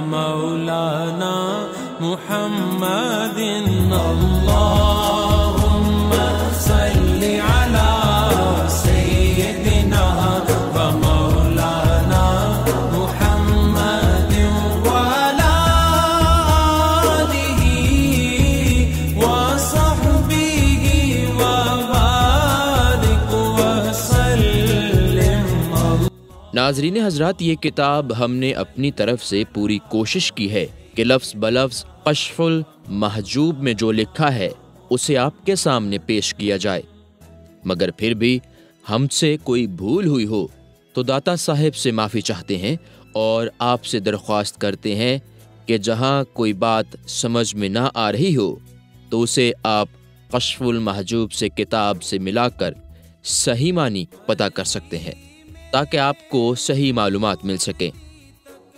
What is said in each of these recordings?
مولانا محمد الله नाजरीन हजरात ये किताब हमने अपनी तरफ से पूरी कोशिश की है कि लफ्ज बलफ्स कशफुल महजूब में जो लिखा है उसे आपके सामने पेश किया जाए मगर फिर भी हमसे कोई भूल हुई हो तो दाता साहब से माफ़ी चाहते हैं और आपसे दरख्वास्त करते हैं कि जहाँ कोई बात समझ में ना आ रही हो तो उसे आप कशफुल महजूब से किताब से मिलाकर सही मानी पता कर सकते हैं ताकि आपको सही मालूम मिल सके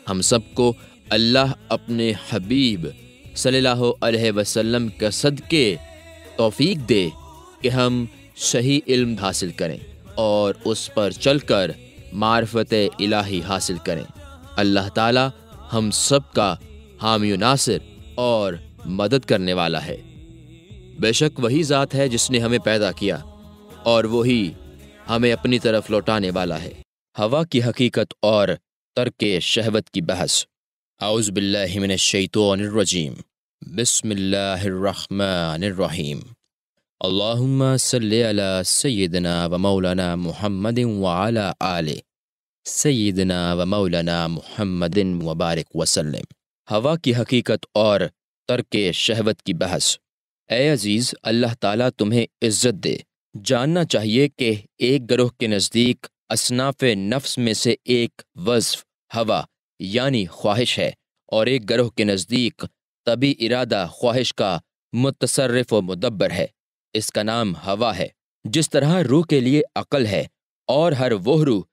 हम सबको अल्लाह अपने हबीब अलैहि वसल्लम के सदके तौफीक दे कि हम सही इल्म हासिल करें और उस पर चलकर मार्फत इलाही हासिल करें अल्लाह ताला हम सब का हामी नासिर और मदद करने वाला है बेशक वही ज़ात है जिसने हमें पैदा किया और वही हमें अपनी तरफ लौटाने वाला है हवा की हकीकत और तर्क शहवत की बहस आउज़बिल्लिमिनशैतरजीम बसमीम अल्लाम सल्ला व मौलाना महमद वाला आल सैदना व मौलाना महमद वबारक वसलम हवा की हकीकत और तर्क शहवत की बहस ए अज़ीज़ अल्लाह ताला तुम्हें इज़्ज़त दे जानना चाहिए कि एक ग्रोह के नज़दीक असनाफ नफ्स में से एक वज़ हवा यानी ख्वाहिश है और एक ग्रोह के नज़दीक तभी इरादा ख्वाहिश का मुतसरफ व मुदब्बर है इसका नाम हवा है जिस तरह रूह के लिए अकल है और हर वह रूह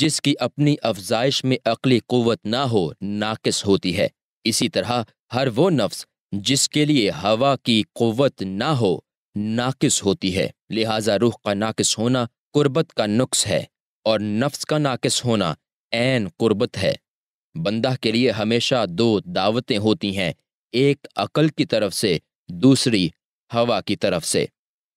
जिसकी अपनी अफजाइश में अकली क़वत ना हो नाकस होती है इसी तरह हर वो नफ्स जिसके लिए हवा की क़वत ना हो नाकिस होती है लिहाजा रूह का नाकिस होना कुर्बत का नुक्स है और नफ्स का नाकिस होना एन कुर्बत है बंदा के लिए हमेशा दो दावतें होती हैं एक अकल की तरफ से दूसरी हवा की तरफ से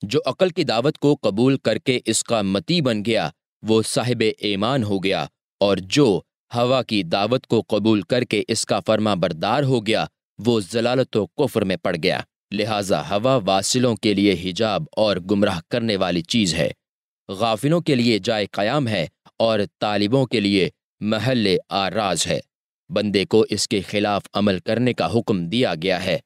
जो अकल की दावत को कबूल करके इसका मती बन गया वो साहिब ईमान हो गया और जो हवा की दावत को कबूल करके इसका फर्मा बरदार हो गया वो जलालत कुफर में पड़ गया लिहाजा हवा वासिलों के लिए हिजाब और गुमराह करने वाली चीज़ है गाफिलों के लिए जाय क़याम है और तालिबों के लिए महल आराज है बंदे को इसके खिलाफ अमल करने का हुक्म दिया गया है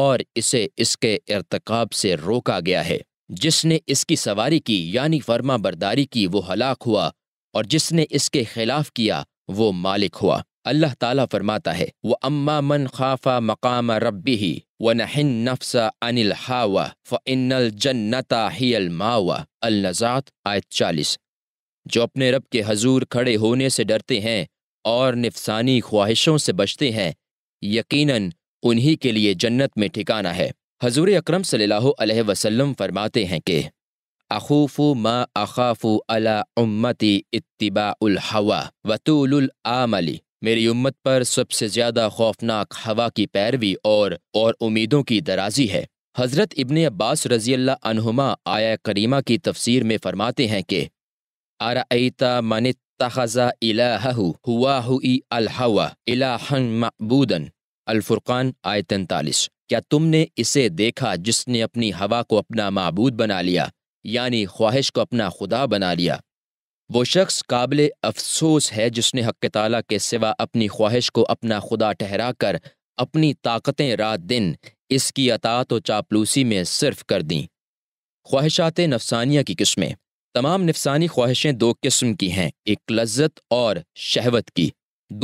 और इसे इसके इरतकाब से रोका गया है जिसने इसकी सवारी की यानी फर्मा बरदारी की वो हलाक हुआ और जिसने इसके खिलाफ किया वो मालिक हुआ अल्लाह ताला फरमाता है वह अम्मा मन खाफा मकाम रबी ही वनहिन नफ्सा अनिल हावा फ़िनल जन्नता हियल मावा अलनज़ात आयत चालीस जो अपने रब के हजूर खड़े होने से डरते हैं और नफसानी ख्वाहिशों से बचते हैं यकीनन उन्हीं के लिए जन्नत में ठिकाना है हजूर अक्रम सल्लल्लाहु अलैहि वसल्लम फरमाते हैं कि अखूफ़ु मा अखाफ़ु अला उम्मती इत्तिबा हवा वतूल आमली मेरी उम्मत पर सबसे ज्यादा खौफनाक हवा की पैरवी और और उम्मीदों की दराजी है हज़रत इबन अब्बास रजी अल्लाहमा आया करीमा की तफसीर में फरमाते हैं कि आरता मन तखज़ा इलाहू हुआ हुई इलाहन मबूदन अलफुर्क़ान आय तैंतालीस क्या तुमने इसे देखा जिसने अपनी हवा को अपना मबूद बना लिया यानी ख्वाहिश को अपना खुदा बना लिया वो शख्स काबिल अफसोस है जिसने हक तला के सिवा अपनी ख्वाहिश को अपना खुदा ठहरा कर अपनी ताकतें रात दिन इसकी अतात तो व चापलूसी में सिर्फ कर दी ख्वाहिशात नफसानिया की किस्में तमाम नफसानी ख्वाहिशें दो किस्म की हैं एक लज्जत और शहवत की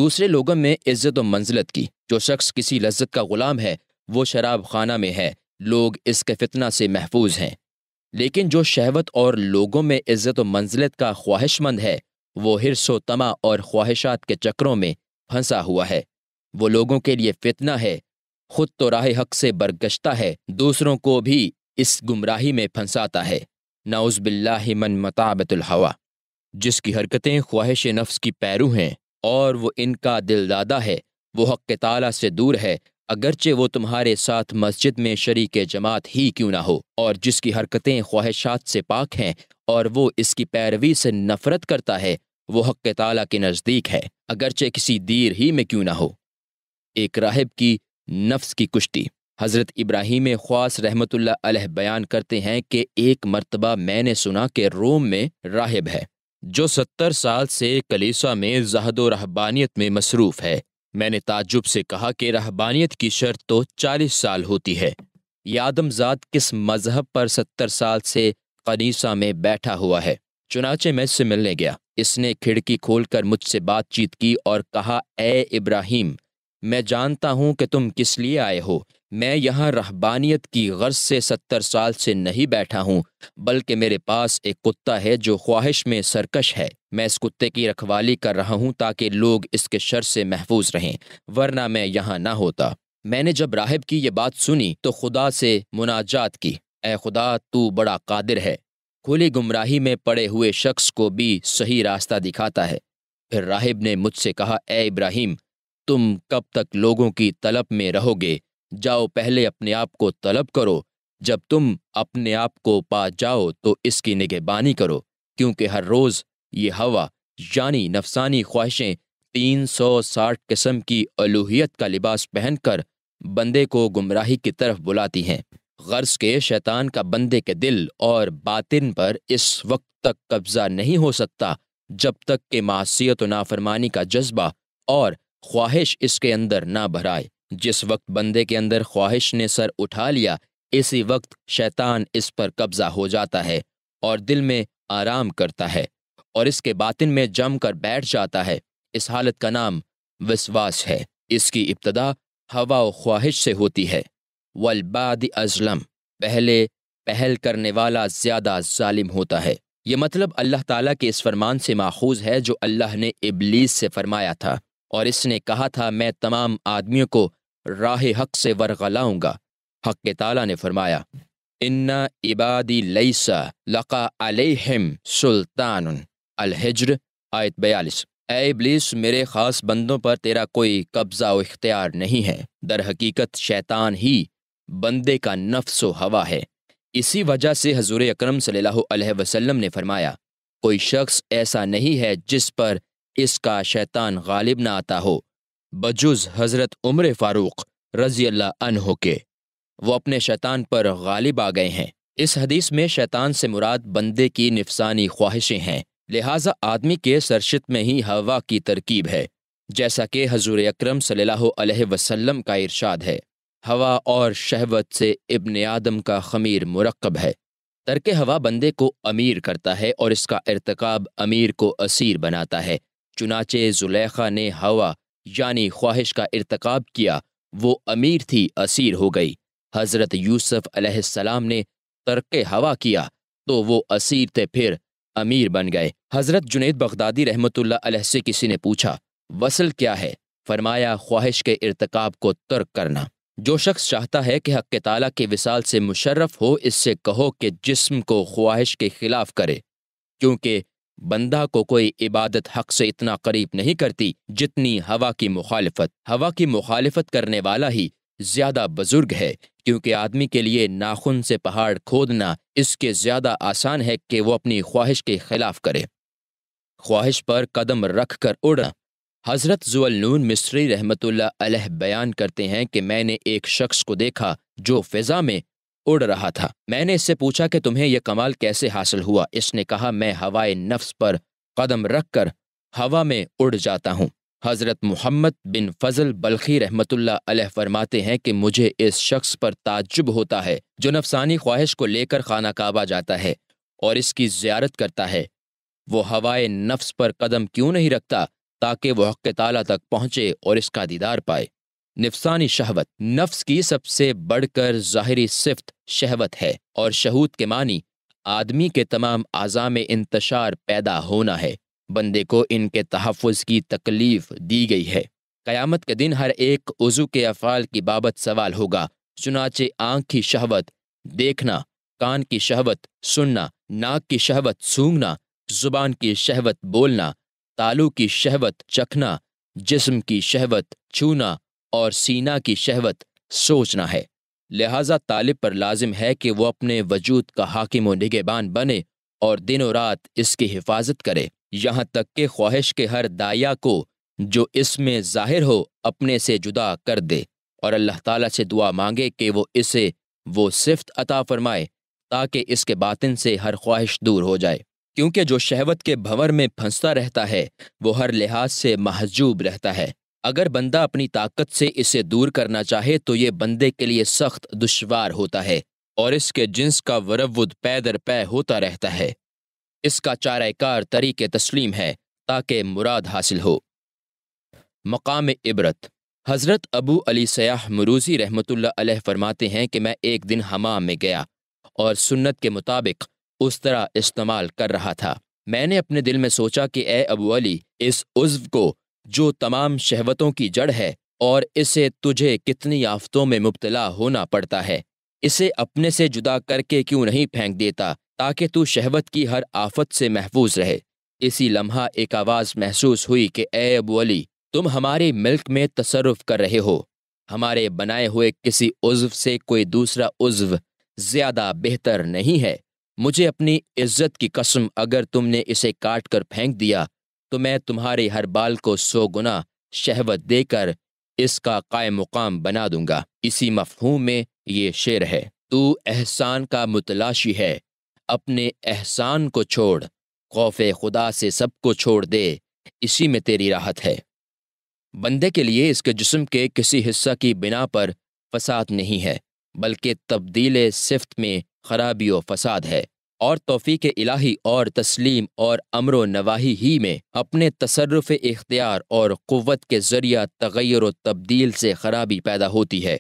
दूसरे लोगों में इज्जत व मंजिलत की जो शख्स किसी लज्जत का ग़ुलाम है वो शराब खाना में है लोग इसके फितना से महफूज हैं लेकिन जो शहवत और लोगों में इज्जत मंजिलत का ख्वाहिशमंद है वो हिरसो तमा और ख्वाहिशात के चक्रों में फंसा हुआ है वो लोगों के लिए फितना है खुद तो राह हक से बरगश्ता है दूसरों को भी इस गुमराही में फंसाता है नाउज मन मताबतुल हवा जिसकी हरकतें ख्वाहिश नफ्स की पैरू हैं और वो इनका दिलदादा है वो हक ताला से दूर है अगरचे वो तुम्हारे साथ मस्जिद में शरीक जमात ही क्यों ना हो और जिसकी हरकतें ख्वाहिशात से पाक हैं और वो इसकी पैरवी से नफरत करता है वो हक ताला के नज़दीक है अगरचे किसी दीर ही में क्यों ना हो एक राहिब की नफ्स की कुश्ती हज़रत इब्राहिम ख्वास रहमत अलह बयान करते हैं कि एक मरतबा मैंने सुना कि रोम में राहिब है जो सत्तर साल से कलीसा में जहद रहबानियत में मसरूफ़ है मैंने ताजुब से कहा कि रहबानियत की शर्त तो चालीस साल होती है यादमज़ाद किस मजहब पर सत्तर साल से कनीसा में बैठा हुआ है चुनाचे मैं इससे मिलने गया इसने खिड़की खोलकर मुझसे बातचीत की और कहा ए इब्राहिम मैं जानता हूं कि तुम किस लिए आए हो मैं यहाँ रहबानियत की गर्ज से सत्तर साल से नहीं बैठा हूँ बल्कि मेरे पास एक कुत्ता है जो ख्वाहिश में सरकश है मैं इस कुत्ते की रखवाली कर रहा हूँ ताकि लोग इसके शर से महफूज रहें वरना मैं यहाँ ना होता मैंने जब राहिब की ये बात सुनी तो खुदा से मुनाजात की ए खुदा तू बड़ा कादिर है खुली गुमराही में पड़े हुए शख्स को भी सही रास्ता दिखाता है फिर राहिब ने मुझसे कहा ए इब्राहिम तुम कब तक लोगों की तलब में रहोगे जाओ पहले अपने आप को तलब करो जब तुम अपने आप को पा जाओ तो इसकी निगेबानी करो क्योंकि हर रोज़ ये हवा यानी नफसानी ख्वाहिशें 360 किस्म की अलूहियत का लिबास पहनकर बंदे को गुमराही की तरफ बुलाती हैं गर्ज के शैतान का बंदे के दिल और बातिन पर इस वक्त तक कब्जा नहीं हो सकता जब तक के मासीत नाफरमानी का जज्बा और ख्वाहिश इसके अंदर ना भराए जिस वक्त बंदे के अंदर ख्वाहिश ने सर उठा लिया इसी वक्त शैतान इस पर कब्जा हो जाता है और दिल में आराम करता है और इसके बातिन में जम कर बैठ जाता है इस हालत का नाम विश्वास है इसकी इब्तदा हवा व ख्वाहिश से होती है वलबाद अजलम पहले पहल करने वाला ज़्यादा जालिम होता है ये मतलब अल्लाह ताला के इस फरमान से माखूज है जो अल्लाह ने इबलीस से फरमाया था और इसने कहा था मैं तमाम आदमियों को राह हक से वरगलाऊंगा हक ताला ने फरमाया इन्ना इबादी लईसा लका अलहम सुल्तान अलहजर आयत बयालीस ए मेरे ख़ास बंदों पर तेरा कोई कब्ज़ा व इख्तियार नहीं है दर हकीकत शैतान ही बंदे का नफ्स व हवा है इसी वजह से हजूर अक्रम सम ने फरमाया कोई शख्स ऐसा नहीं है जिस पर इसका शैतान गालिब ना आता हो बजुज हज़रत उम्र फ़ारूक रजी अल्लाह अनहो के वो अपने शैतान पर गालिब आ गए हैं इस हदीस में शैतान से मुराद बंदे की नफसानी ख्वाहिशें हैं लिहाजा आदमी के सरशित में ही हवा की तरकीब है जैसा कि हजूर अक्रम सम का इरशाद है हवा और शहवत से इब्न आदम का खमीर मुरकब है तरक हवा बंदे को अमीर करता है और इसका इरतकब अमीर को असीर बनाता है चुनाचे जुलेखा ने हवा यानी ख्वाहिश का इरतकब किया वो अमीर थी असीर हो गई हज़रत यूसुफ अलैहिस्सलाम ने तर्क हवा किया तो वो असीर थे फिर अमीर बन गए हज़रत जुनेद बगदादी रहमतुल्ला अलैह से किसी ने पूछा वसल क्या है फरमाया ख्वाहिश के इरतकब को तर्क करना जो शख्स चाहता है कि हक ताला के विसाल से मुशर्रफ हो इससे कहो कि जिस्म को ख्वाहिश के खिलाफ करे क्योंकि बंदा को कोई इबादत हक से इतना करीब नहीं करती जितनी हवा की मुखालफत हवा की मुखालफत करने वाला ही ज्यादा बुजुर्ग है क्योंकि आदमी के लिए नाखून से पहाड़ खोदना इसके ज्यादा आसान है कि वो अपनी ख्वाहिश के खिलाफ करे ख्वाहिश पर कदम रख कर उड़ना हज़रत नून मिस्री रहमतुल्लाह अलैह बयान करते हैं कि मैंने एक शख्स को देखा जो फिज़ा में उड़ रहा था मैंने इससे पूछा कि तुम्हें यह कमाल कैसे हासिल हुआ इसने कहा मैं हवाए नफ्स पर कदम रख कर हवा में उड़ जाता हूँ हज़रत मोहम्मद बिन फजल बल्खी रहमत अलह फरमाते हैं कि मुझे इस शख्स पर ताज्जुब होता है जो नफसानी ख्वाहिश को लेकर खाना काबा जाता है और इसकी ज्यारत करता है वो हवाए नफ्स पर कदम क्यों नहीं रखता ताकि वह हक ताला तक पहुँचे और इसका दीदार पाए नफसानी शहवत नफ्स की सबसे बढ़कर ज़ाहरी सिफत शहवत है और शहूत के मानी आदमी के तमाम अज़ा में इंतशार पैदा होना है बंदे को इनके तहफ़ की तकलीफ़ दी गई है क़यामत के दिन हर एक उज़ू के अफ़ाल की बाबत सवाल होगा चुनाचे आँख की शहवत देखना कान की शहवत सुनना नाक की शहवत सूंघना ज़ुबान की शहवत बोलना तालू की शहवत चखना जिस्म की शहवत छूना और सीना की शहवत सोचना है लिहाजा तालिब पर लाजिम है कि वो अपने वजूद का हाकिम व निगेबान बने और दिनों रात इसकी हिफाजत करे यहाँ तक के ख्वाहिश के हर दाया को जो इसमें जाहिर हो अपने से जुदा कर दे और अल्लाह ताला से दुआ मांगे कि वो इसे वो सिफ़्त अता फरमाए ताकि इसके बातिन से हर ख्वाहिश दूर हो जाए क्योंकि जो शहवत के भंवर में फंसता रहता है वो हर लिहाज से महजूब रहता है अगर बंदा अपनी ताकत से इसे दूर करना चाहे तो ये बंदे के लिए सख्त दुश्वार होता है और इसके जिन्स का वरवुद पैदर पै होता रहता है इसका चारकार तरीके तस्लीम है ताकि मुराद हासिल हो मकाम इबरत हज़रत अबू अली सयाह मरूज़ी रहमतुल्ला फरमाते हैं कि मैं एक दिन हमाम में गया और सुन्नत के मुताबिक उस तरह इस्तेमाल कर रहा था मैंने अपने दिल में सोचा कि ए अबू अली इस उज्व को जो तमाम शहवतों की जड़ है और इसे तुझे कितनी आफतों में मुबतला होना पड़ता है इसे अपने से जुदा करके क्यों नहीं फेंक देता ताकि तू शहवत की हर आफत से महफूज रहे इसी लम्हा एक आवाज़ महसूस हुई कि ए अबू अली तुम हमारे मिल्क में तसरफ कर रहे हो हमारे बनाए हुए किसी उज्व से कोई दूसरा उज्व ज़्यादा बेहतर नहीं है मुझे अपनी इज्जत की कसम अगर तुमने इसे काट कर फेंक दिया तो मैं तुम्हारे हर बाल को सौ गुना शहवत देकर इसका कायम मुकाम बना दूंगा इसी मफहूम में ये शेर है तू एहसान का मुतलाशी है अपने एहसान को छोड़ खौफ खुदा से सब को छोड़ दे इसी में तेरी राहत है बंदे के लिए इसके जिस्म के किसी हिस्सा की बिना पर फसाद नहीं है बल्कि तब्दील सिफ्त में खराबी व फसाद है और तोफ़ी के इलाही और तस्लीम और अमर नवाही ही में अपने तसरफ़ इख्तियार और क़वत के ज़रिया तगैर व तब्दील से खराबी पैदा होती है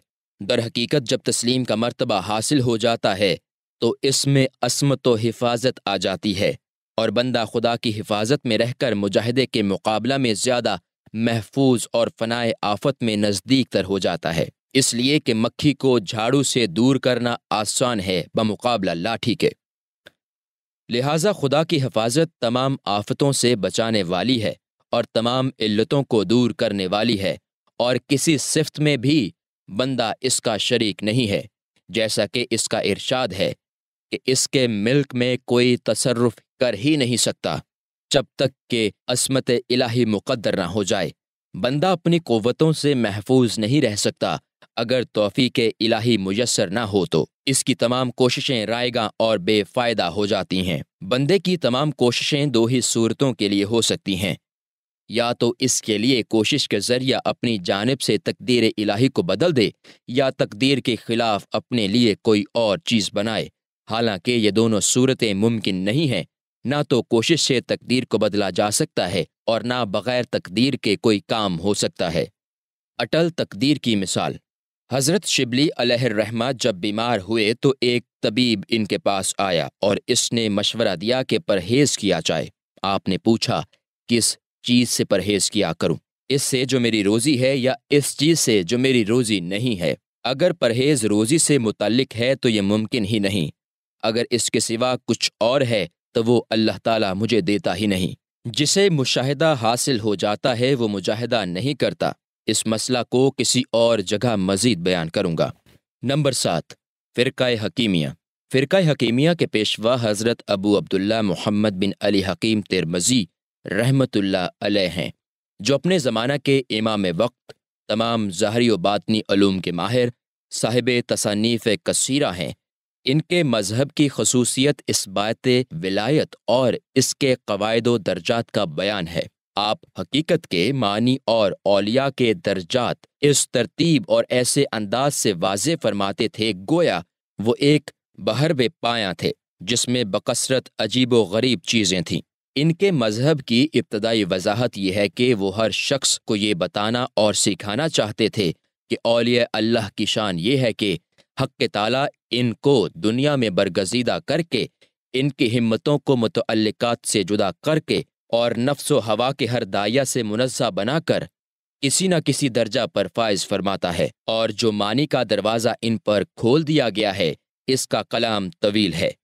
दर हकीकत जब तस्लीम का मरतबा हासिल हो जाता है तो इसमें असमत व हिफाजत आ जाती है और बंदा खुदा की हिफाजत में रहकर मुजाहदे के मुकाबला में ज़्यादा महफूज और फनाए आफत में नज़दीक तर हो जाता है इसलिए कि मक्खी को झाड़ू से दूर करना आसान है बमुकाबला लाठी के लिहाजा खुदा की हिफाजत तमाम आफतों से बचाने वाली है और तमाम इल्लतों को दूर करने वाली है और किसी सिफत में भी बंदा इसका शरीक नहीं है जैसा कि इसका इरशाद है कि इसके मिल्क में कोई तसरफ कर ही नहीं सकता जब तक कि असमत इलाही मुकद्दर ना हो जाए बंदा अपनी क़वतों से महफूज नहीं रह सकता अगर तोफ़ी के इलाही मुयसर ना हो तो इसकी तमाम कोशिशें रायगा और बेफ़ायदा हो जाती हैं बंदे की तमाम कोशिशें दो ही सूरतों के लिए हो सकती हैं या तो इसके लिए कोशिश के ज़रिया अपनी जानब से तकदीर इलाही को बदल दे या तकदीर के ख़िलाफ़ अपने लिए कोई और चीज़ बनाए हालांकि ये दोनों सूरतें मुमकिन नहीं हैं ना तो कोशिश से तकदीर को बदला जा सकता है और ना बग़ैर तकदीर के कोई काम हो सकता है अटल तकदीर की मिसाल हजरत शिबली अलहरमा जब बीमार हुए तो एक तबीब इनके पास आया और इसने मशवरा दिया कि परहेज किया जाए आपने पूछा किस चीज़ से परहेज किया करूं इससे जो मेरी रोज़ी है या इस चीज़ से जो मेरी रोज़ी नहीं है अगर परहेज रोज़ी से मुतलक है तो ये मुमकिन ही नहीं अगर इसके सिवा कुछ और है तो वो अल्लाह ताला मुझे देता ही नहीं जिसे मुशाह हासिल हो जाता है वो मुजाहिदा नहीं करता इस मसला को किसी और जगह मजीद बयान करूँगा नंबर सात फ़िरका हकीमिया फ़िरका हकीमिया के पेशवा हज़रत अबू अब्दुल्ला मोहम्मद बिन अली हकीम तिरमज़ी रहमतुल्ला अलैह हैं जो अपने ज़माना के इमाम वक्त तमाम ज़ाहरी वातनी अलूम के माहिर साहिब तसानीफ़ कसीरा हैं इनके मजहब की खसूसियत इस बात विलायत और इसके कवायद दर्जात का बयान है आप हकीकत के मानी और औलिया के दर्जात इस तरतीब और ऐसे अंदाज से वाज फरमाते थे गोया वो एक बहर बे पाया थे जिसमें बकसरत अजीब व गरीब चीज़ें थीं इनके मजहब की इब्तदाई वजाहत यह है कि वो हर शख्स को ये बताना और सिखाना चाहते थे कि औलिया अल्लाह की शान ये है कि हक ताला इनको दुनिया में बरगजीदा करके इनकी हिम्मतों को मुतलक़ात से जुदा करके और नफ्स हवा के हर दाइया से मुनज़ा बनाकर किसी न किसी दर्जा पर फायज फरमाता है और जो मानी का दरवाज़ा इन पर खोल दिया गया है इसका कलाम तवील है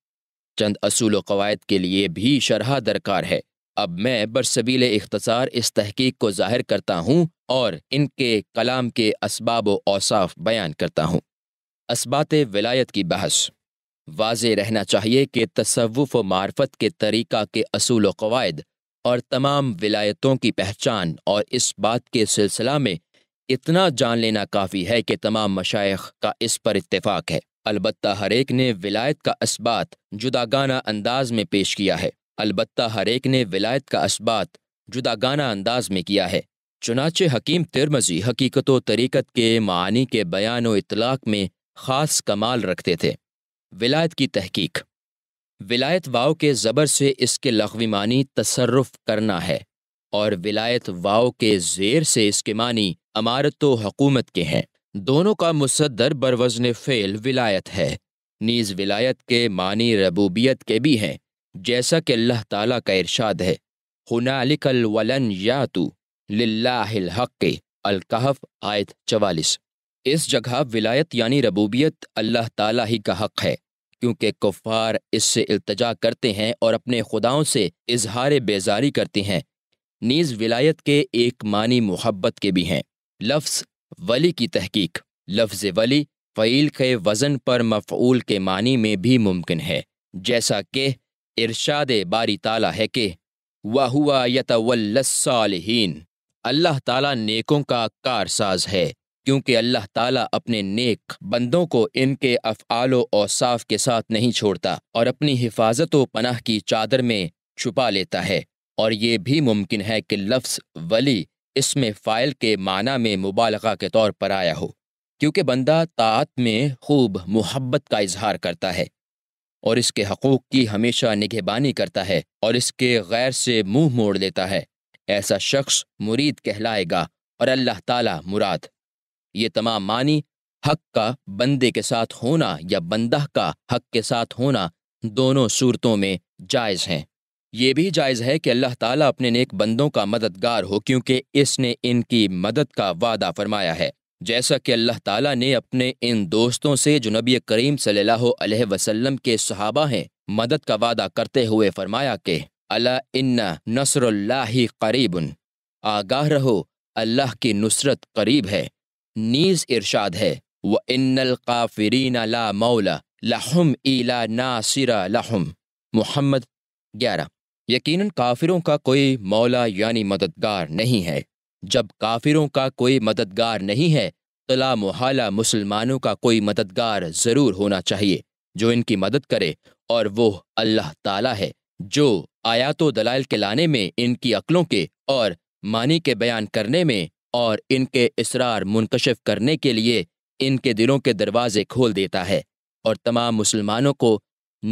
चंद असूल कवायद के लिए भी शरह दरकार है अब मैं बरसबील इख्तसार इस तहकीक को जाहिर करता हूँ और इनके कलाम के इसबाब औसाफ बयान करता हूँ इसबात विलायत की बहस वाज रहना चाहिए कि तसवुफ़ व मार्फत के तरीक़ा के असूल कवायद और तमाम विलायतों की पहचान और इस बात के सिलसिला में इतना जान लेना काफ़ी है कि तमाम मशाइ का इस पर इतफाक़ है अलबत् हर एक ने विलायत का इसबात जुदागाना अंदाज में पेश किया है अलबत् हर एक ने विलायत का इसबात जुदागाना अंदाज में किया है चुनाचे हकीम तिरमजी हकीकत व तरीक़त के मानी के बयान व इतलाक़ में ख़ास कमाल रखते थे विलायत की तहकीक विलायत वाव के ज़बर से इसके लघवी मानी तसरफ करना है और विलायत वाव के जेर से इसके मानी अमारत तो हकूमत के हैं दोनों का मुसदर बरवजन फ़ेल विलायत है नीज विलायत के मानी रबूबियत के भी हैं जैसा कि अल्लाह ताला का इरशाद है हनालिकल वलन लाक लाहक अलकहफ आयत चवालिस इस जगह विलायत यानी रबूबियत अल्लाह ताला ही का हक है क्योंकि कुफ़ार इससे अल्तजा करते हैं और अपने खुदाओं से इजहार बेजारी करते हैं नीज़ विलायत के एक मानी मोहब्बत के भी हैं लफ्स वली की तहकीक लफ्ज़ वली फ़ील के वज़न पर मफूल के मानी में भी मुमकिन है जैसा कि इरशाद बारी ताला है कि वाह हुआ यतवल्लसालहीन अल्लाह ताला नेकों का कारसाज है क्योंकि अल्लाह ताला अपने नेक बंदों को इनके अफ़ालो साफ के साथ नहीं छोड़ता और अपनी हिफाजत व पनाह की चादर में छुपा लेता है और ये भी मुमकिन है कि लफ्स वली इसमें फ़ाइल के माना में मुबालगा के तौर पर आया हो क्योंकि बंदा तात में खूब मोहब्बत का इजहार करता है और इसके हकूक़ की हमेशा निगहबानी करता है और इसके गैर से मुंह मोड़ लेता है ऐसा शख्स मुरीद कहलाएगा और अल्लाह ताला मुराद ये तमाम मानी हक का बंदे के साथ होना या बंदा का हक के साथ होना दोनों सूरतों में जायज़ हैं ये भी जायज़ है कि अल्लाह ताला अपने नेक बंदों का मददगार हो क्योंकि इसने इनकी मदद का वादा फरमाया है जैसा कि अल्लाह ताला ने अपने इन दोस्तों से जो नबी करीम सल्लल्लाहु अलैहि वसल्लम के सहाबा हैं मदद का वादा करते हुए फरमाया कि अला इन्ना नसरुल्लाही करीबन आगाह रहो अल्लाह की नुसरत करीब है नीज इरशाद है व इन्नल काफरीन ला मौला लहम इला नासिरा लहम मोहम्मद ग्यारह यकीनन काफिरों का कोई मौला यानी मददगार नहीं है जब काफिरों का कोई मददगार नहीं है तो ला मुहाला मुसलमानों का कोई मददगार ज़रूर होना चाहिए जो इनकी मदद करे और वो अल्लाह ताला है जो आयात दलाइल के लाने में इनकी अक्लों के और मानी के बयान करने में और इनके इसरार मुनकशिफ करने के लिए इनके दिलों के दरवाजे खोल देता है और तमाम मुसलमानों को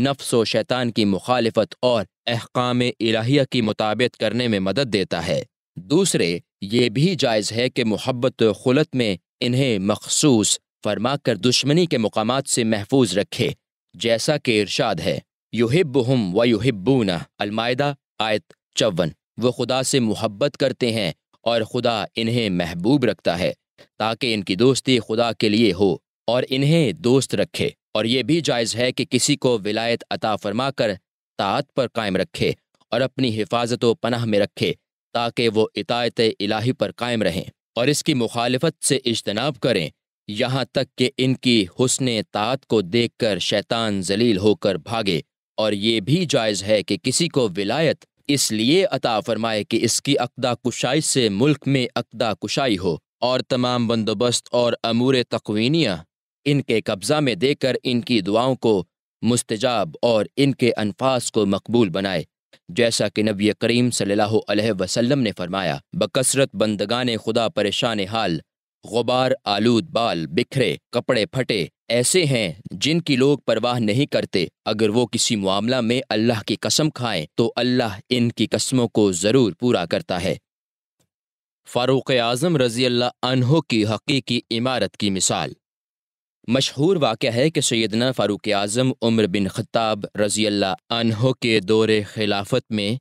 नफ्स व शैतान की मुखालफत और अहकाम इलाहिया की मुताबित करने में मदद देता है दूसरे ये भी जायज़ है कि मोहब्बत खुलत में इन्हें मखसूस फरमा कर दुश्मनी के मकाम से महफूज रखे जैसा कि इर्शाद है हम व युहिबूना अलमायदा आयत चौवन वो खुदा से मोहब्बत करते हैं और खुदा इन्हें महबूब रखता है ताकि इनकी दोस्ती खुदा के लिए हो और इन्हें दोस्त रखे और ये भी जायज़ है कि किसी को विलायत अता फरमा कर तात पर कायम रखे और अपनी हिफाजत व पनाह में रखे ताकि वो इतायत इलाही पर कायम रहें और इसकी मुखालफत से इजतनाब करें यहाँ तक कि इनकी हुसन तात को देख कर शैतान जलील होकर भागे और ये भी जायज़ है कि किसी को विलायत इसलिए अता फरमाए कि इसकी अकदा कुशाई से मुल्क में अकदा कुशाई हो और तमाम बंदोबस्त और अमूर तकवीनियाँ इनके कब्ज़ा में देकर इनकी दुआओं को मुस्तजाब और इनके अनफास को मकबूल बनाए जैसा कि नबी करीम सल्लल्लाहु अलैहि वसल्लम ने फरमाया बकसरत बंदगाने खुदा परेशान हाल गुबार आलूद बाल बिखरे कपड़े फटे ऐसे हैं जिनकी लोग परवाह नहीं करते अगर वो किसी मामला में अल्लाह की कसम खाएं तो अल्लाह इनकी कस्मों को ज़रूर पूरा करता है फ़ारूक आज़म रज़ी अल्लाह की हकीकी इमारत की मिसाल मशहूर वाक़ है कि सैदना फ़ारूक आज़म उम्र बिन खत्ताब रज़ी अल्लाह के दौरे खिलाफत में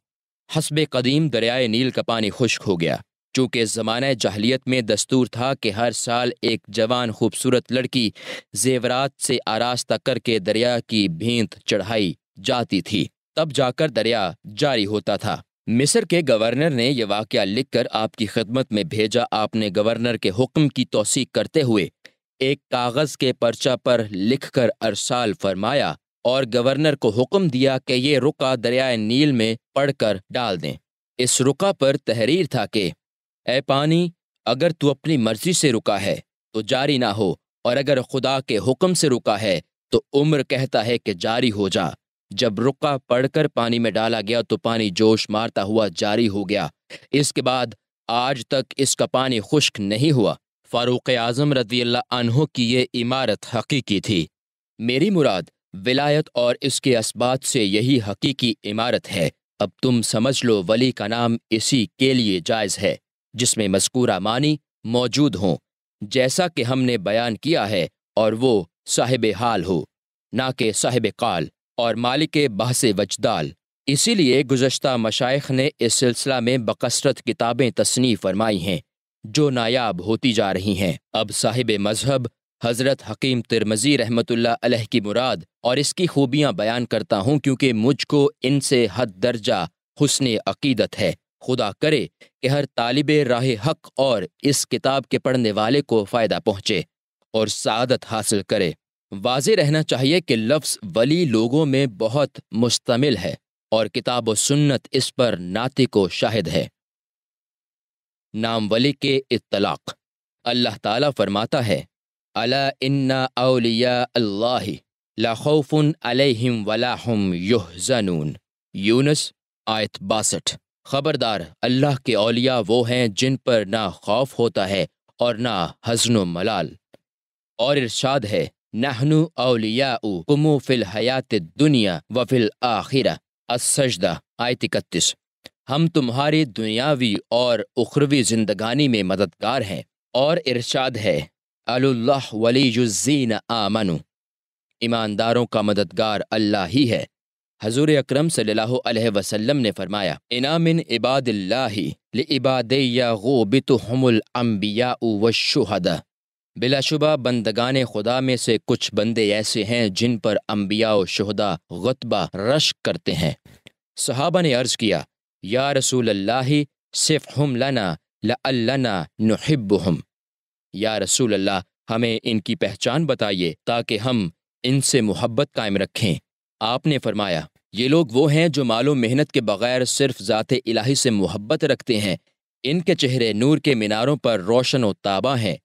हसब कदीम दरियाए नील का पानी खुश्क हो गया चूँकि ज़मान जहलीत में दस्तूर था कि हर साल एक जवान खूबसूरत लड़की जेवरात से आरास्ता करके दरिया की भींत चढ़ाई जाती थी तब जाकर दरिया जारी होता था मिस्र के गवर्नर ने यह वाक़ लिख कर आपकी खदमत में भेजा आपने गवर्नर के हुक्म की तोसीक करते हुए एक कागज़ के पर्चा पर लिख कर अरसाल फरमाया और गवर्नर को हुक्म दिया कि ये रुका दरियाए नील में पढ़कर डाल दें इस रुका पर तहरीर था कि ए पानी अगर तू अपनी मर्जी से रुका है तो जारी ना हो और अगर खुदा के हुक्म से रुका है तो उम्र कहता है कि जारी हो जा जब रुका पड़कर पानी में डाला गया तो पानी जोश मारता हुआ जारी हो गया इसके बाद आज तक इसका पानी खुश्क नहीं हुआ फारूक आजम रजी अल्लाह की ये इमारत हकीकी थी मेरी मुराद विलायत और इसके इसबात से यही हकीकी इमारत है अब तुम समझ लो वली का नाम इसी के लिए जायज़ है जिसमें मस्कूरा मानी मौजूद हों जैसा कि हमने बयान किया है और वो साहिब हाल हो ना कि साहिब काल और मालिक बहस वजदाल इसीलिए गुज्त मशाइ ने इस सिलसिला में बकसरत किताबें तस्नी फरमाई हैं जो नायाब होती जा रही हैं अब साहिब मजहब हज़रत हकीम तिरमजी रहमत की मुराद और इसकी खूबियाँ बयान करता हूँ क्योंकि मुझको इनसे हद दर्जा हुसन अकीदत है खुदा करे कि हर तालिब राह हक और इस किताब के पढ़ने वाले को फ़ायदा पहुँचे और सदत हासिल करे वाज रहना चाहिए कि लफ्स वली लोगों में बहुत मुश्तमिल है और किताब व सुन्नत इस पर नाते को शाहिद है नाम वली के इतलाक़ अल्लाह ताला फरमाता है अला इन्ना अलिया अल्लाह लाखौफ़ुन अलैहिम वलाहम जनून यूनस आयत बासठ खबरदार अल्लाह के औलिया वो हैं जिन पर ना खौफ होता है और ना हजन मलाल और इरशाद है नहनु अलिया फिल हयात दुनिया व फिल आखिरा असजदा आयत इकतीस हम तुम्हारी दुनियावी और उखरवी जिंदगानी में मददगार हैं और इरशाद है अल्लाह वलीजुज़ीन आमनु ईमानदारों का मददगार अल्लाह ही है हजूर अक्रम वसल्लम ने फरमाया इनाम इबादिल्लाबादिया बिलाशुबा बंदगान खुदा में से कुछ बंदे ऐसे हैं जिन पर अम्बिया शहदा गतबा रश करते हैं सहाबा ने अर्ज़ किया या रसूल अल्लाही सिर्फ हम लना लना नहब हम या रसूल अल्लाह हमें इनकी पहचान बताइए ताकि हम इनसे मोहब्बत कायम रखें आपने फरमाया ये लोग वो हैं जो मालूम मेहनत के बगैर सिर्फ ज़ात इलाही से मोहब्बत रखते हैं इनके चेहरे नूर के मीनारों पर रोशन व ताबा हैं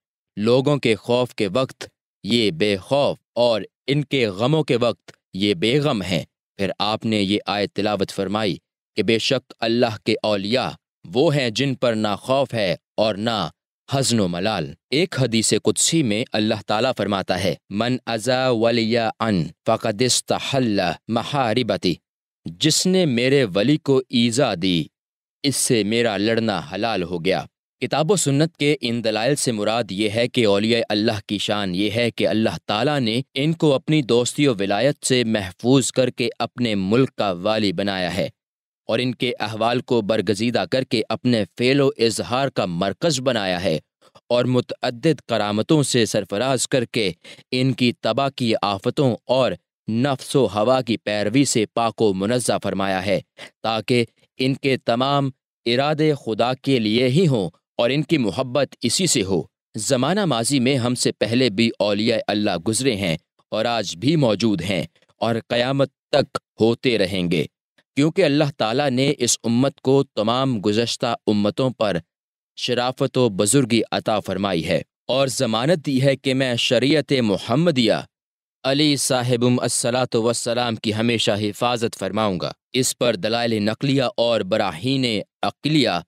लोगों के खौफ के वक्त ये बेखौफ और इनके गमों के वक्त ये बेगम हैं फिर आपने ये आय तिलावत फरमाई कि बेशक अल्लाह के अलिया वो हैं जिन पर ना खौफ है और ना हजनो मलाल एक हदीस कुदसी में अल्लाह ताला फरमाता है मन अजा वलिया अन फ़कदिस्त महारिबती जिसने मेरे वली को ईज़ा दी इससे मेरा लड़ना हलाल हो गया किताब सुन्नत के इन दलाइल से मुराद ये है कि अलिया अल्लाह की शान ये है कि अल्लाह ताला ने इनको अपनी दोस्ती और विलायत से महफूज करके अपने मुल्क का वाली बनाया है और इनके अहवाल को बरगजीदा करके अपने फेलो इजहार का मरकज़ बनाया है और मतद करामतों से सरफराज करके इनकी तबाह की आफतों और नफ्सो हवा की पैरवी से पाको मुनज़ा फरमाया है ताकि इनके तमाम इरादे खुदा के लिए ही हों और इनकी मोहब्बत इसी से हो ज़माना माजी में हमसे पहले भी अलिया अल्लाह गुजरे हैं और आज भी मौजूद हैं और क़यामत तक होते रहेंगे क्योंकि अल्लाह ताला ने इस उम्मत को तमाम गुजशत उम्मतों पर शराफत व बुजुर्गी अता फरमाई है और ज़मानत दी है कि मैं शरीत मोहम्मदिया अली साहेब असलात वसलाम की हमेशा हिफाजत फरमाऊँगा इस पर दलाइल नकलिया और बराहीन अकलिया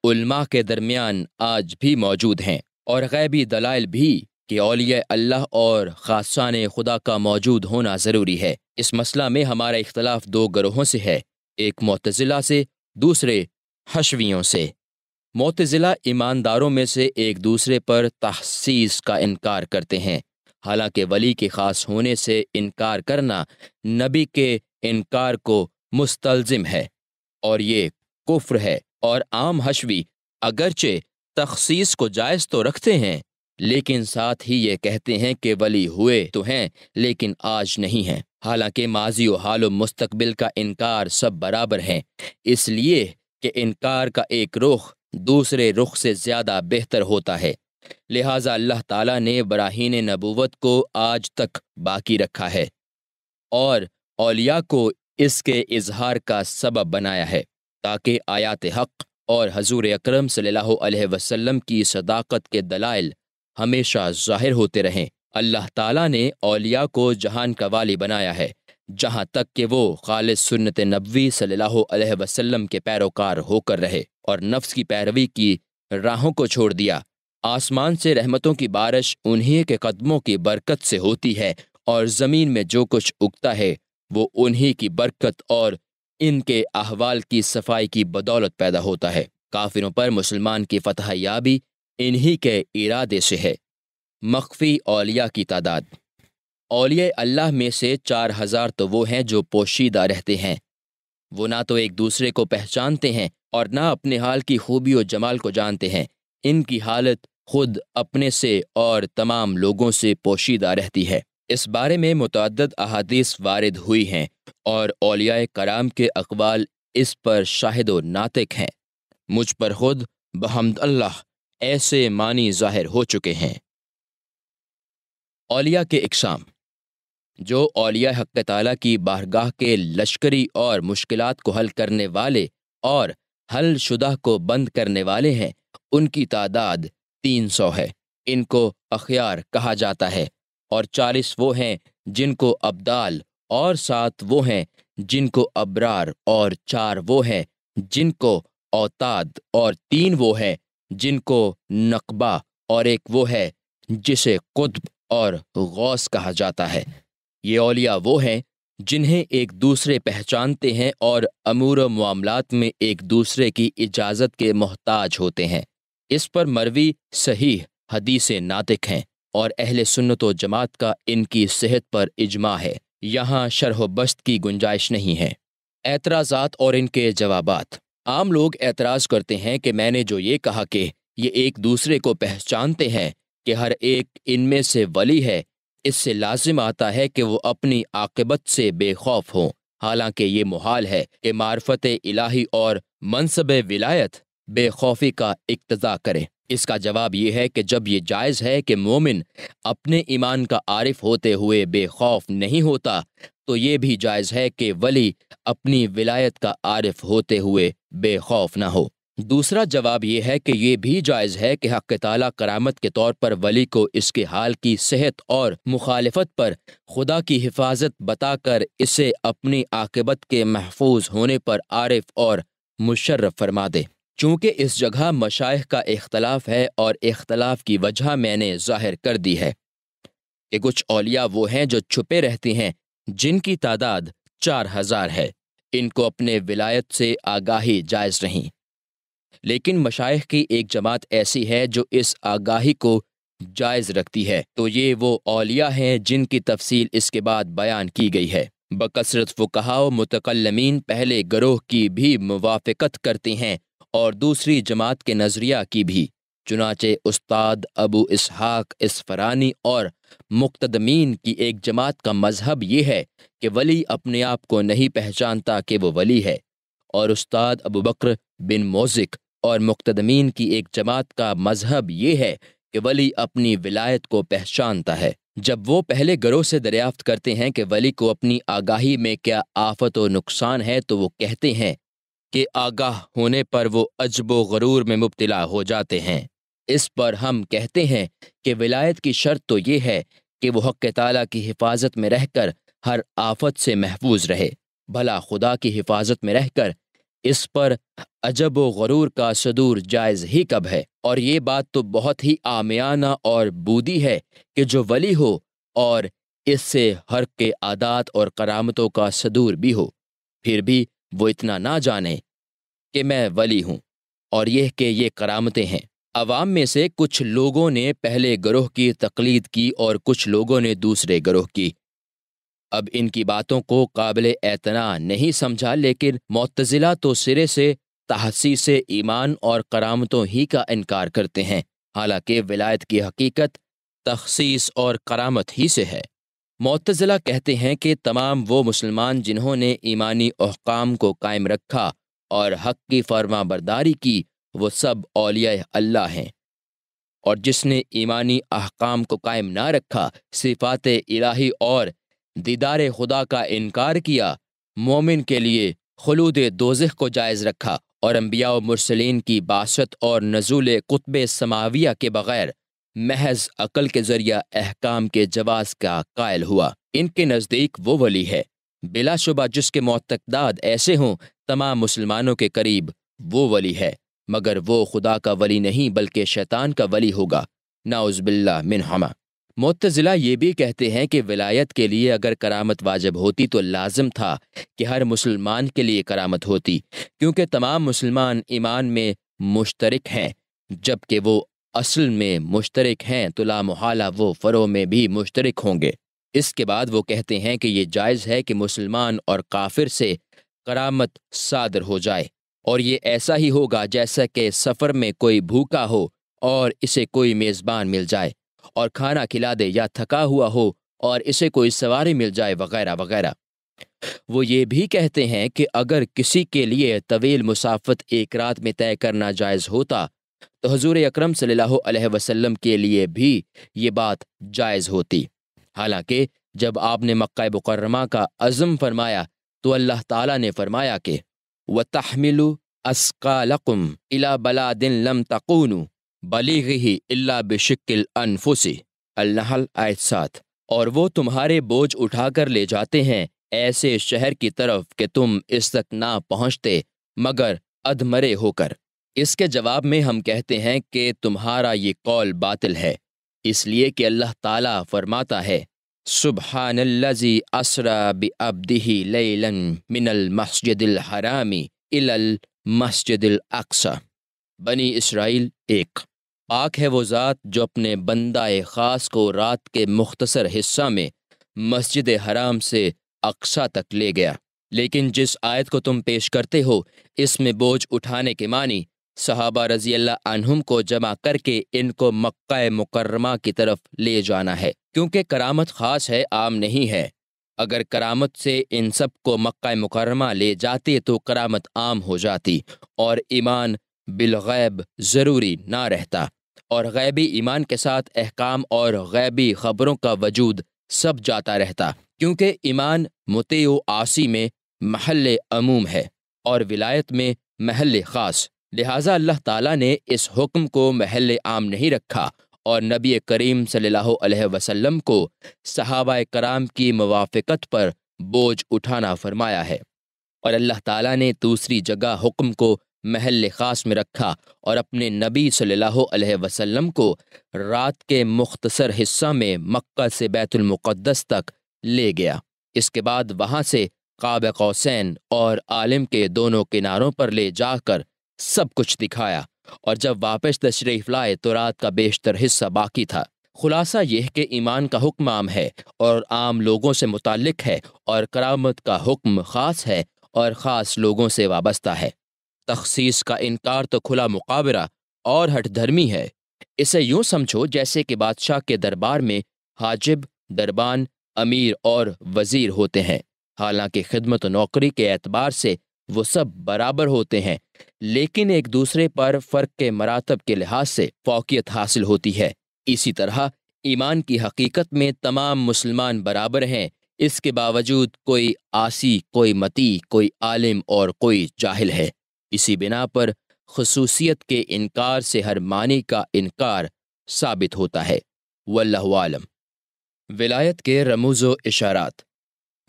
के दरमियान आज भी मौजूद हैं और गैबी दलाइल भी कि अलिया अल्लाह और खासान खुदा का मौजूद होना ज़रूरी है इस मसला में हमारा इख्तलाफ दो गरोहों से है एक मतज़िला से दूसरे हशवियों से मतज़िला ईमानदारों में से एक दूसरे पर तहसीस का इनकार करते हैं हालांकि वली के ख़ास होने से इनकार करना नबी के इनकार को मुस्तलजिम है और ये कुफ्र है और आम हशवी अगरचे तखसीस को जायज़ तो रखते हैं लेकिन साथ ही ये कहते हैं कि वली हुए तो हैं लेकिन आज नहीं हैं हालांकि माजी हाल व मुस्तबिल का इनकार सब बराबर हैं इसलिए कि इनकार का एक रुख दूसरे रुख से ज़्यादा बेहतर होता है लिहाजा अल्लाह ताला ने बराहीन नबूवत को आज तक बाकी रखा है और अलिया को इसके इजहार का सबब बनाया है ताकि आयात हक़ और हजूर अक्रम सल वसम की सदाकत के दलाइल हमेशा ज़ाहिर होते रहें अल्लाह ताला ने औलिया को जहान का वाली बनाया है जहाँ तक कि वो खालिद सुन्नत नबी सल्लल्लाहु अलैहि वसल्लम के पैरोकार होकर रहे और नफ्स की पैरवी की राहों को छोड़ दिया आसमान से रहमतों की बारिश उन्हीं के कदमों की बरकत से होती है और ज़मीन में जो कुछ उगता है वो उन्हीं की बरकत और इनके अहवाल की सफाई की बदौलत पैदा होता है काफिरों पर मुसलमान की फतह याबी इन्हीं के इरादे से है मख्फी अलिया की तादाद अलिया अल्लाह में से चार हज़ार तो वो हैं जो पोशीदा रहते हैं वो ना तो एक दूसरे को पहचानते हैं और ना अपने हाल की खूबी और जमाल को जानते हैं इनकी हालत खुद अपने से और तमाम लोगों से पोशीदा रहती है इस बारे में मुतद अहादीस वारद हुई हैं और अलिया कराम के अकवाल इस पर शाहिद नातिक हैं मुझ पर खुद बहमद अल्लाह ऐसे मानी जाहिर हो चुके हैं औलिया के इकसाम जो औलिया हक तला की बारगाह के लश्करी और मुश्किल को हल करने वाले और हल शुदा को बंद करने वाले हैं उनकी तादाद तीन सौ है इनको अखियार कहा जाता है और चालीस वो हैं जिनको अब्दाल और सात वो हैं जिनको अबरार और चार वो हैं जिनको औताद और तीन वो हैं जिनको नकबा और एक वो है जिसे कुतब और गौस कहा जाता है ये औलिया वो हैं जिन्हें एक दूसरे पहचानते हैं और अमूर मामलात में एक दूसरे की इजाज़त के मोहताज होते हैं इस पर मरवी सही हदीस नातिक हैं और अहल सुन्नत जमात का इनकी सेहत पर इजमा है यहाँ शरह बस्त की गुंजाइश नहीं है एतराज़ात और इनके जवाब आम लोग एतराज़ करते हैं कि मैंने जो ये कहा कि ये एक दूसरे को पहचानते हैं कि हर एक इनमें से वली है इससे लाजिम आता है कि वो अपनी आकबत से बेखौफ हों हालांकि ये मुहाल है कि मार्फत इलाही और मनसब विलायत बेखौफी का इकतजा करें इसका जवाब यह है कि जब ये जायज़ है कि मोमिन अपने ईमान का आरिफ होते हुए बेखौफ नहीं होता तो ये भी जायज़ है कि वली अपनी विलायत का आरिफ होते हुए बेखौफ ना हो दूसरा जवाब यह है कि यह भी जायज़ है कि हक तला करामत के तौर पर वली को इसके हाल की सेहत और मुखालफत पर खुदा की हिफाजत बताकर इसे अपनी आकबत के महफूज होने पर आरिफ और मुशर्रफ फरमा दे चूँकि इस जगह मशाइ का अख्तलाफ है और अख्तलाफ की वजह मैंने जाहिर कर दी है कि कुछ अलिया वो हैं जो छुपे रहती हैं जिनकी तादाद चार हज़ार है इनको अपने विलायत से आगाही जायज़ रहीं लेकिन मशाइ की एक जमात ऐसी है जो इस आगाही को जायज़ रखती है तो ये वो अलिया हैं जिनकी तफसील इसके बाद बयान की गई है बकसरत फ़ुकाओ मुतकलमीन पहले गरोह की भी मुवाफ़त करते हैं और दूसरी जमात के नज़रिया की भी चुनाचे उस्ताद अबू इसहाक इसफरानी और मुक्तदमीन की एक जमात का मजहब ये है कि वली अपने आप को नहीं पहचानता कि वो वली है और उस्ताद अबू बकर बिन मोजिक और मुक्तदमीन की एक जमात का मजहब ये है कि वली अपनी विलायत को पहचानता है जब वो पहले गरोह से दरियाफ्त करते हैं कि वली को अपनी आगाही में क्या आफत व नुकसान है तो वो कहते हैं कि आगाह होने पर वो अजब गरूर में मुबतला हो जाते हैं इस पर हम कहते हैं कि विलायत की शर्त तो ये है कि वह हक तला की हिफाजत में रहकर हर आफत से महफूज रहे भला खुदा की हिफाजत में रहकर इस पर अजब व गरूर का सदूर जायज़ ही कब है और ये बात तो बहुत ही आमियाना और बूदी है कि जो वली हो और इससे हर के आदात और करामतों का सदूर भी हो फिर भी वो इतना ना जाने कि मैं वली हूँ और यह कि ये करामतें हैं अवाम में से कुछ लोगों ने पहले गरोह की तकलीद की और कुछ लोगों ने दूसरे गरोह की अब इनकी बातों को काबिल एतना नहीं समझा लेकिन मतजिला तो सिरे से तहसी से ईमान और करामतों ही का इनकार करते हैं हालांकि विलायत की हकीकत तखसीस और करामत ही से है मतजिला कहते हैं कि तमाम वो मुसलमान जिन्होंने ईमानी अहकाम को कायम रखा और हक की फर्मा बरदारी की वो सब अलिया अल्लाह हैं और जिसने ईमानी अहकाम को कायम ना रखा सिफात इलाही और दीदार खुदा का इनकार किया मोमिन के लिए खलूद दोजह को जायज़ रखा और अम्बिया मुरसलिन की बासत और नजूल कुतब समाविया के बगैर महज अकल के जरिया अहकाम के जवाज का कायल हुआ इनके नज़दीक वो वली है बिलाशुबा जिसके मतदाद ऐसे हों तमाम मुसलमानों के करीब वो वली है मगर वो खुदा का वली नहीं बल्कि शैतान का वली होगा नाउज़बिल्ला मिन मुतजिला ये भी कहते हैं कि विलायत के लिए अगर करामत वाजब होती तो लाजम था कि हर मुसलमान के लिए करामत होती क्योंकि तमाम मुसलमान ईमान में मुश्तरक हैं जबकि वो असल में मुश्तरक हैं तो लामहाला वो फ़रो में भी मुश्तरक होंगे इसके बाद वो कहते हैं कि ये जायज़ है कि मुसलमान और काफिर से करामत सादर हो जाए और ये ऐसा ही होगा जैसा कि सफ़र में कोई भूखा हो और इसे कोई मेज़बान मिल जाए और खाना खिला दे या थका हुआ हो और इसे कोई सवारी मिल जाए वगैरह वगैरह वो ये भी कहते हैं कि अगर किसी के लिए तवील मुसाफत एक रात में तय करना जायज़ होता तो हजूर अक्रम वसल्लम के लिए भी ये बात जायज़ होती हालांकि जब आपने मक्का मुकरमा का अज़म फरमाया तो अल्लाह ताला ने फरमाया कि व तहमिलु लकुम इला बला दिन लम तकूनु बली ही अल्ला अनफुसी अल्लाहल आयत साथ और वो तुम्हारे बोझ उठाकर ले जाते हैं ऐसे शहर की तरफ कि तुम इस तक ना पहुँचते मगर अधमरे होकर इसके जवाब में हम कहते हैं कि तुम्हारा ये कौल बातिल है इसलिए कि अल्लाह ताला फरमाता है सुबहानल्लजी असरा बि अब्दिही मिनल मस्जिद हरामी इल मस्जिद अक्सा बनी इसराइल एक पाक है वो ज़ात जो अपने बंदा ख़ास को रात के मुख्तसर हिस्सा में मस्जिद हराम से अक्सा तक ले गया लेकिन जिस आयत को तुम पेश करते हो इसमें बोझ उठाने के मानी सहाबा रजी अल्लाह को जमा करके इनको मक्का मुकर्रमा की तरफ ले जाना है क्योंकि करामत ख़ास है आम नहीं है अगर करामत से इन सब को मक्का मुकर्रमा ले जाते तो करामत आम हो जाती और ईमान बिलगैब ज़रूरी ना रहता और गैबी ईमान के साथ अहकाम और गैबी ख़बरों का वजूद सब जाता रहता क्योंकि ईमान मुत आसी में महल अमूम है और विलायत में महल ख़ास लिहाजा अल्लाह ताला ने इस हुक्म को महल आम नहीं रखा और नबी करीम सल्लल्लाहु अलैहि वसल्लम को सहाबा कराम की मवाफ़त पर बोझ उठाना फरमाया है और अल्लाह ताला ने दूसरी जगह हुक्म को महल ख़ास में रखा और अपने नबी सल्लल्लाहु अलैहि वसल्लम को रात के मुख्तसर हिस्सा में मक्का से बैतुलमक़दस तक ले गया इसके बाद वहाँ से काब कौसैन और आलम के दोनों किनारों पर ले जाकर सब कुछ दिखाया और जब वापस तशरीफ लाए तो रात का बेशतर हिस्सा बाकी था खुलासा यह कि ईमान का हुक्म आम है और आम लोगों से मुतल है और करामत का हुक्म ख़ास है और ख़ास लोगों से वाबस्ता है तखसीस का इनकार तो खुला मुकाबरा और हठधर्मी है इसे यूं समझो जैसे कि बादशाह के दरबार में हाजिब दरबान अमीर और वजीर होते हैं हालांकि खिदमत नौकरी के एतबार से वो सब बराबर होते हैं लेकिन एक दूसरे पर फ़र्क के मरातब के लिहाज से फौकियत हासिल होती है इसी तरह ईमान की हकीकत में तमाम मुसलमान बराबर हैं इसके बावजूद कोई आसी कोई मती कोई आलिम और कोई जाहिल है इसी बिना पर खसूसियत के इनकार से हर मानी का इनकार साबित होता है वल्लम विलायत के रमूज़ व इशारात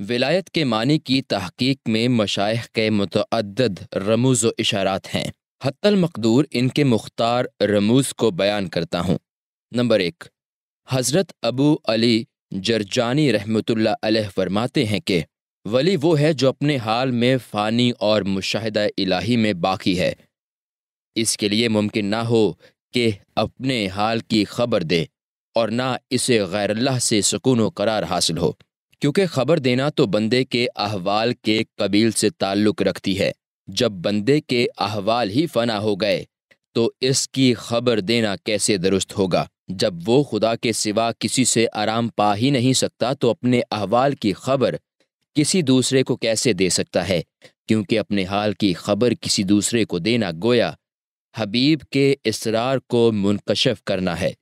विलायत के मानी की तहकीक में मशाइ के मतद रमूज़ व इशारात हैं हतलमकदूर इनके मुख्तार रमूज़ को बयान करता हूँ नंबर एक हज़रत अबू अली जरजानी रहमतुल्ला अलह फरमाते हैं कि वली वो है जो अपने हाल में फ़ानी और मुशाहिदा इलाही में बाकी है इसके लिए मुमकिन ना हो कि अपने हाल की खबर दे और ना इसे गैरल्ला से सुकून करार हासिल हो क्योंकि खबर देना तो बंदे के अहवाल के कबील से ताल्लुक़ रखती है जब बंदे के अहवाल ही फना हो गए तो इसकी खबर देना कैसे दुरुस्त होगा जब वो खुदा के सिवा किसी से आराम पा ही नहीं सकता तो अपने अहवाल की खबर किसी दूसरे को कैसे दे सकता है क्योंकि अपने हाल की खबर किसी दूसरे को देना गोया हबीब के इसरार को मुनकशफ करना है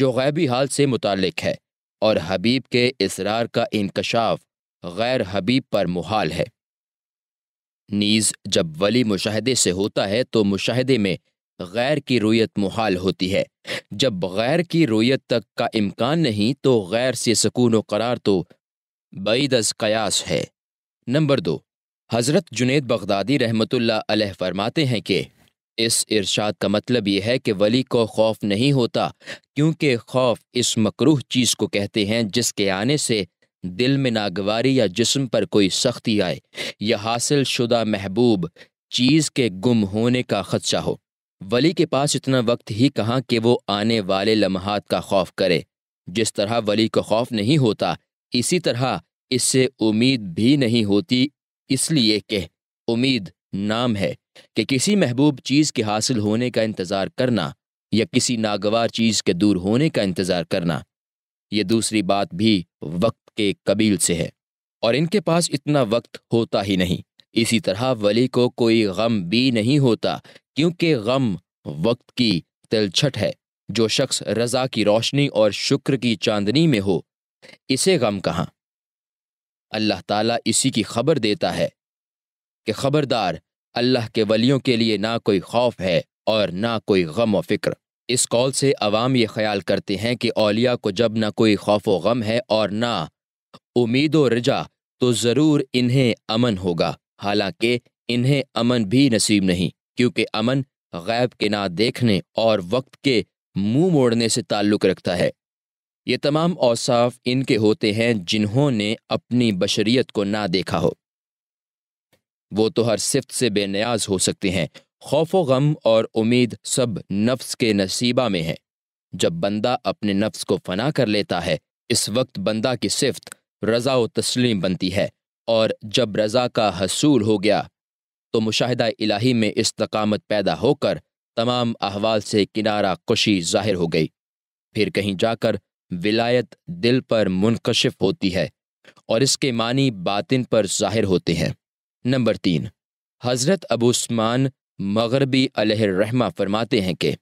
जो गैबी हाल से मुतक है और हबीब के इसरार का इनकशाफ गैर हबीब पर मुहाल है नीज जब वली मुशाहदे से होता है तो मुशाहदे में गैर की रोयत मुहाल होती है जब गैर की रोयत तक का इम्कान नहीं तो गैर से सकून व करार तो बईद अज कयास है नंबर दो हज़रत जुनेद बगदादी रहमत अलह फरमाते हैं कि इस इरशाद का मतलब यह है कि वली को खौफ नहीं होता क्योंकि खौफ इस मकरूह चीज़ को कहते हैं जिसके आने से दिल में नागवारी या जिस्म पर कोई सख्ती आए या हासिल शुदा महबूब चीज़ के गुम होने का खदशा हो वली के पास इतना वक्त ही कहाँ कि वो आने वाले लम्हात का खौफ करे जिस तरह वली को खौफ नहीं होता इसी तरह इससे उम्मीद भी नहीं होती इसलिए कि उम्मीद नाम है कि किसी महबूब चीज़ के हासिल होने का इंतज़ार करना या किसी नागवार चीज़ के दूर होने का इंतज़ार करना ये दूसरी बात भी वक्त के कबील से है और इनके पास इतना वक्त होता ही नहीं इसी तरह वली को कोई गम भी नहीं होता क्योंकि गम वक्त की तिलछट है जो शख्स रजा की रोशनी और शुक्र की चांदनी में हो इसे गम कहाँ अल्लाह ताला इसी की खबर देता है कि खबरदार अल्लाह के वलियों के लिए ना कोई खौफ है और ना कोई गम व फिक्र इस कॉल से अवाम ये ख्याल करते हैं कि ओलिया को जब ना कोई खौफ व गम है और ना उम्मीद व रजा तो ज़रूर इन्हें अमन होगा हालांकि इन्हें अमन भी नसीब नहीं क्योंकि अमन गैब के ना देखने और वक्त के मुंह मोड़ने से ताल्लुक़ रखता है ये तमाम औसाफ इनके होते हैं जिन्होंने अपनी बशरीत को ना देखा हो वो तो हर सिफ्त से बेनियाज हो सकते हैं खौफ गम और उम्मीद सब नफ्स के नसीबा में है जब बंदा अपने नफ्स को फना कर लेता है इस वक्त बंदा की सिफ्त रज़ा व तस्लीम बनती है और जब रज़ा का हसूल हो गया तो मुशाहिदा इलाही में इस्तकामत पैदा होकर तमाम अहवाल से किनारा कुशी जाहिर हो गई फिर कहीं जाकर विलायत दिल पर मुनकशिफ होती है और इसके मानी बातिन पर जाहिर होते हैं नंबर तीन हज़रत अबू उस्मान मगरबी रहमा फरमाते हैं कि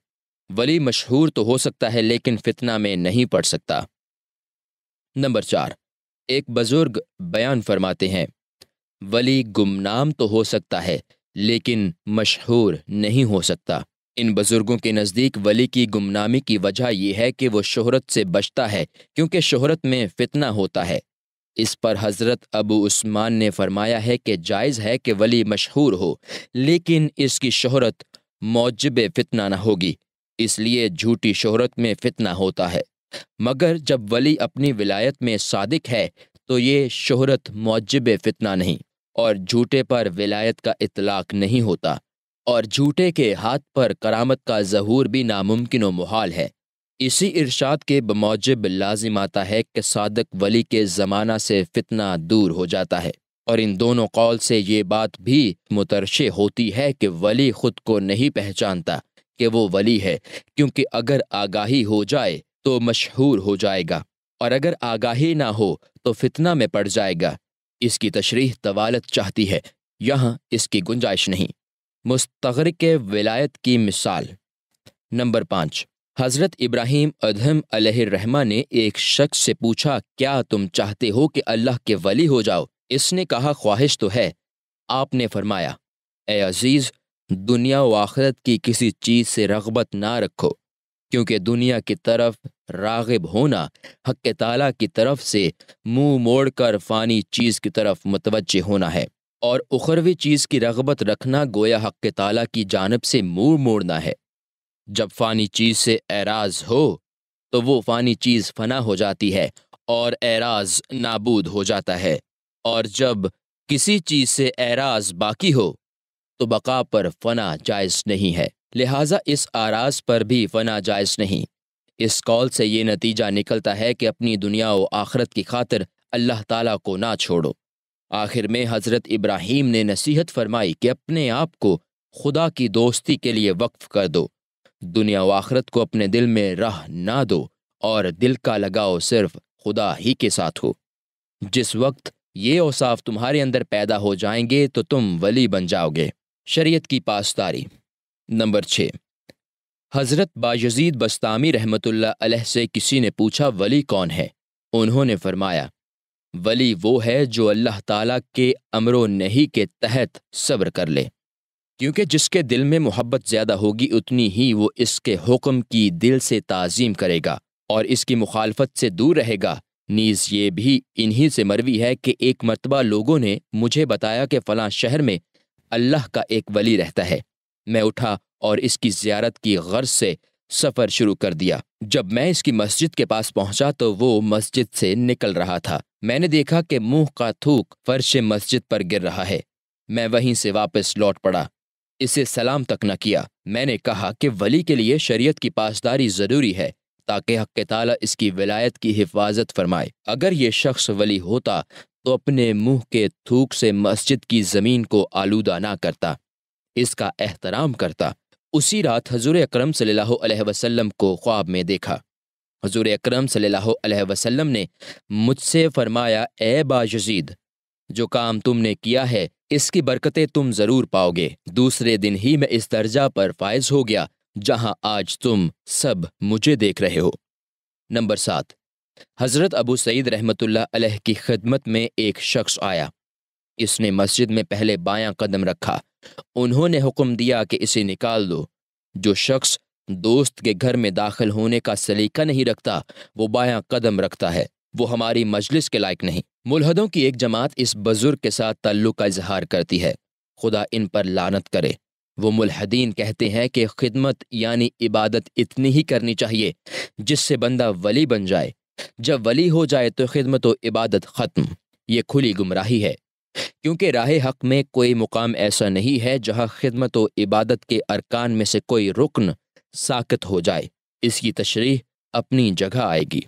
वली मशहूर तो हो सकता है लेकिन फितना में नहीं पड़ सकता नंबर चार एक बुज़ुर्ग बयान फरमाते हैं वली गुमनाम तो हो सकता है लेकिन मशहूर नहीं हो सकता इन बुजुर्गों के नज़दीक वली की गुमनामी की वजह यह है कि वो शहरत से बचता है क्योंकि शहरत में फितना होता है इस पर हज़रत अबू उस्मान ने फरमाया है कि जायज़ है कि वली मशहूर हो लेकिन इसकी शहरत मौजब फितना ना होगी इसलिए झूठी शहरत में फितना होता है मगर जब वली अपनी विलायत में सादिक है तो ये शहरत मौजब फितना नहीं और झूठे पर विलायत का इतलाक नहीं होता और झूठे के हाथ पर करामत का जहूर भी नामुमकिन महाल है इसी इरशाद के बमौजब लाजिम आता है कि सादक वली के ज़माना से फितना दूर हो जाता है और इन दोनों कौल से ये बात भी मुतरशे होती है कि वली खुद को नहीं पहचानता कि वो वली है क्योंकि अगर आगाही हो जाए तो मशहूर हो जाएगा और अगर आगाही ना हो तो फितना में पड़ जाएगा इसकी तशरीह तवालत चाहती है यहाँ इसकी गुंजाइश नहीं मुस्तर के विलायत की मिसाल नंबर पाँच हज़रत इब्राहिम अधम रहमा ने एक शख्स से पूछा क्या तुम चाहते हो कि अल्लाह के वली हो जाओ इसने कहा ख्वाहिश तो है आपने फरमाया ए अजीज़ दुनिया व आखरत की किसी चीज़ से रगबत ना रखो क्योंकि दुनिया की तरफ रागब होना हक ताला की तरफ से मुंह मोड़कर फ़ानी चीज़ की तरफ मुतवजह होना है और उखरवी चीज़ की रगबत रखना गोया हक ताला की जानब से मुँह मोड़ना है जब फ़ानी चीज़ से एराज हो तो वो फ़ानी चीज़ फना हो जाती है और एराज नाबूद हो जाता है और जब किसी चीज़ से एराज बाकी हो तो बका पर फना जायज़ नहीं है लिहाजा इस आराज पर भी फना जायज़ नहीं इस कॉल से ये नतीजा निकलता है कि अपनी दुनिया व आखरत की खातिर अल्लाह ताला को ना छोड़ो आखिर में हज़रत इब्राहिम ने नसीहत फरमाई कि अपने आप को खुदा की दोस्ती के लिए वक्फ कर दो दुनिया व आखरत को अपने दिल में राह ना दो और दिल का लगाव सिर्फ खुदा ही के साथ हो जिस वक्त ये औसाफ तुम्हारे अंदर पैदा हो जाएंगे तो तुम वली बन जाओगे शरीयत की पासदारी नंबर छः हज़रत बायजीद बस्तामी रहमतुल्लाह अलैह से किसी ने पूछा वली कौन है उन्होंने फरमाया वली वो है जो अल्लाह ताला के अमरो नहीं के तहत सब्र कर ले क्योंकि जिसके दिल में मोहब्बत ज़्यादा होगी उतनी ही वो इसके हुक्म की दिल से ताजीम करेगा और इसकी मुखालफत से दूर रहेगा नीज ये भी इन्हीं से मरवी है कि एक मरतबा लोगों ने मुझे बताया कि फ़लाँ शहर में अल्लाह का एक वली रहता है मैं उठा और इसकी ज्यारत की गर्ज से सफ़र शुरू कर दिया जब मैं इसकी मस्जिद के पास पहुंचा तो वो मस्जिद से निकल रहा था मैंने देखा कि मुंह का थूक फर्श मस्जिद पर गिर रहा है मैं वहीं से वापस लौट पड़ा इसे सलाम तक न किया मैंने कहा कि वली के लिए शरीयत की पासदारी ज़रूरी है ताकि हक ताला इसकी विलायत की हिफाजत फरमाए अगर ये शख्स वली होता तो अपने मुंह के थूक से मस्जिद की ज़मीन को आलूदा ना करता इसका एहतराम करता उसी रात हजूर अक्रम सल्लल्लाहु वसलम को ख्वाब में देखा हजूर अक्रम वसल्लम ने मुझसे फरमाया ए बाजीद जो काम तुमने किया है इसकी बरकतें तुम ज़रूर पाओगे दूसरे दिन ही मैं इस दर्जा पर फायज हो गया जहां आज तुम सब मुझे देख रहे हो नंबर सात हज़रत अबू सईद रहमतुल्लाह की खिदमत में एक शख्स आया इसने मस्जिद में पहले बायां कदम रखा उन्होंने हुक्म दिया कि इसे निकाल दो जो शख्स दोस्त के घर में दाखिल होने का सलीका नहीं रखता वो बाया कदम रखता है वो हमारी मजलिस के लायक नहीं मुलहदों की एक जमात इस बुजुर्ग के साथ तल्लुक का इजहार करती है खुदा इन पर लानत करे वो मुलहदीन कहते हैं कि खिदमत यानी इबादत इतनी ही करनी चाहिए जिससे बंदा वली बन जाए जब वली हो जाए तो खिदमत व इबादत ख़त्म ये खुली गुमराही है क्योंकि राह हक में कोई मुकाम ऐसा नहीं है जहां खिदमत व इबादत के अरकान में से कोई रुकन साकत हो जाए इसकी तशरीह अपनी जगह आएगी